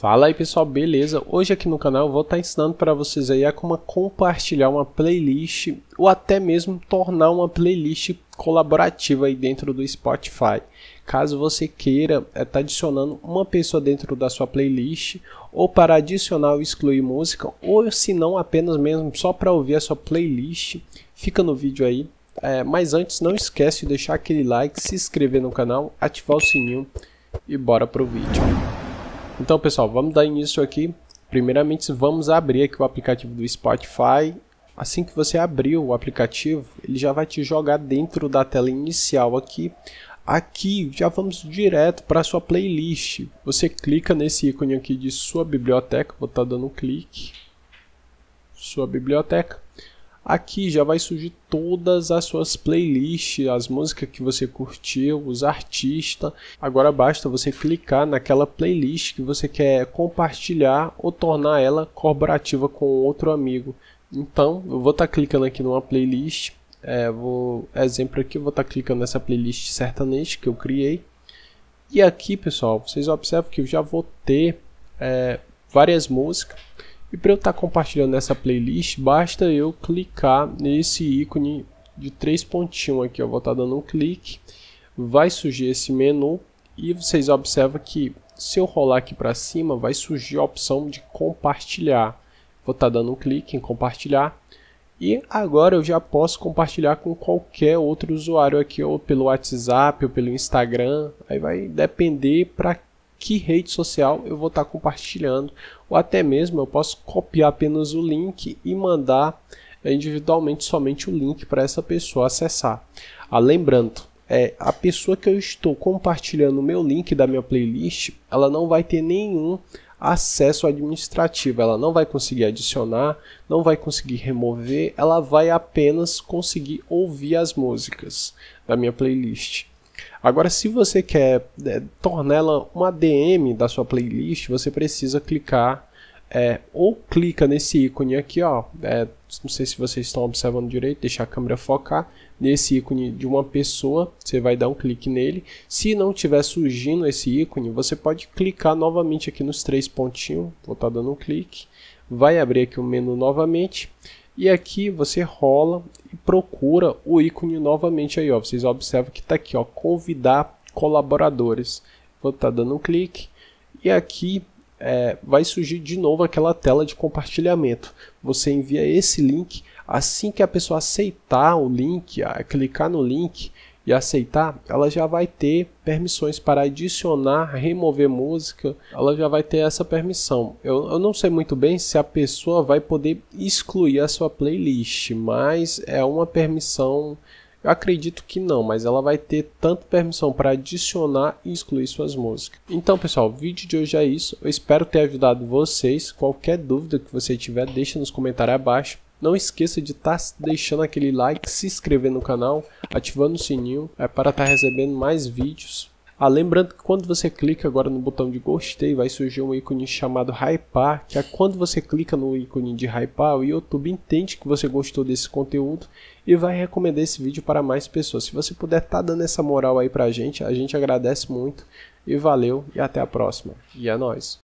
Fala aí pessoal, beleza? Hoje aqui no canal eu vou estar tá ensinando para vocês aí a como compartilhar uma playlist ou até mesmo tornar uma playlist colaborativa aí dentro do Spotify. Caso você queira estar é, tá adicionando uma pessoa dentro da sua playlist ou para adicionar ou excluir música ou se não apenas mesmo só para ouvir a sua playlist, fica no vídeo aí. É, mas antes não esquece de deixar aquele like, se inscrever no canal, ativar o sininho e bora pro vídeo. Então, pessoal, vamos dar início aqui. Primeiramente, vamos abrir aqui o aplicativo do Spotify. Assim que você abrir o aplicativo, ele já vai te jogar dentro da tela inicial aqui. Aqui já vamos direto para a sua playlist. Você clica nesse ícone aqui de sua biblioteca, vou estar tá dando um clique. Sua biblioteca. Aqui já vai surgir todas as suas playlists, as músicas que você curtiu, os artistas. Agora basta você clicar naquela playlist que você quer compartilhar ou tornar ela corporativa com outro amigo. Então, eu vou estar tá clicando aqui numa playlist. É, vou, exemplo aqui, eu vou estar tá clicando nessa playlist Sertanejo que eu criei. E aqui, pessoal, vocês observam que eu já vou ter é, várias músicas. E para eu estar tá compartilhando essa playlist, basta eu clicar nesse ícone de três pontinhos aqui. Eu vou estar tá dando um clique, vai surgir esse menu e vocês observam que se eu rolar aqui para cima, vai surgir a opção de compartilhar. Vou estar tá dando um clique em compartilhar. E agora eu já posso compartilhar com qualquer outro usuário aqui, ou pelo WhatsApp, ou pelo Instagram. Aí vai depender para que rede social eu vou estar tá compartilhando, ou até mesmo eu posso copiar apenas o link e mandar eh, individualmente somente o link para essa pessoa acessar. Ah, lembrando, é, a pessoa que eu estou compartilhando o meu link da minha playlist, ela não vai ter nenhum acesso administrativo, ela não vai conseguir adicionar, não vai conseguir remover, ela vai apenas conseguir ouvir as músicas da minha playlist. Agora, se você quer é, né, torná-la uma DM da sua playlist, você precisa clicar é, ou clica nesse ícone aqui, ó. É, não sei se vocês estão observando direito, deixar a câmera focar nesse ícone de uma pessoa. Você vai dar um clique nele. Se não tiver surgindo esse ícone, você pode clicar novamente aqui nos três pontinhos. Vou estar tá dando um clique. Vai abrir aqui o menu novamente. E aqui você rola e procura o ícone novamente aí, ó. Vocês observam que está aqui, ó, convidar colaboradores. Vou estar tá dando um clique e aqui é, vai surgir de novo aquela tela de compartilhamento. Você envia esse link, assim que a pessoa aceitar o link, a, clicar no link, e aceitar, ela já vai ter permissões para adicionar, remover música, ela já vai ter essa permissão. Eu, eu não sei muito bem se a pessoa vai poder excluir a sua playlist, mas é uma permissão. Eu acredito que não, mas ela vai ter tanto permissão para adicionar e excluir suas músicas. Então, pessoal, o vídeo de hoje é isso. Eu espero ter ajudado vocês. Qualquer dúvida que você tiver, deixa nos comentários abaixo. Não esqueça de estar tá deixando aquele like, se inscrever no canal, ativando o sininho é para estar tá recebendo mais vídeos. Ah, lembrando que quando você clica agora no botão de gostei, vai surgir um ícone chamado hypar, que é quando você clica no ícone de hypar, o YouTube entende que você gostou desse conteúdo e vai recomendar esse vídeo para mais pessoas. Se você puder estar tá dando essa moral aí pra gente, a gente agradece muito e valeu e até a próxima. E é nóis!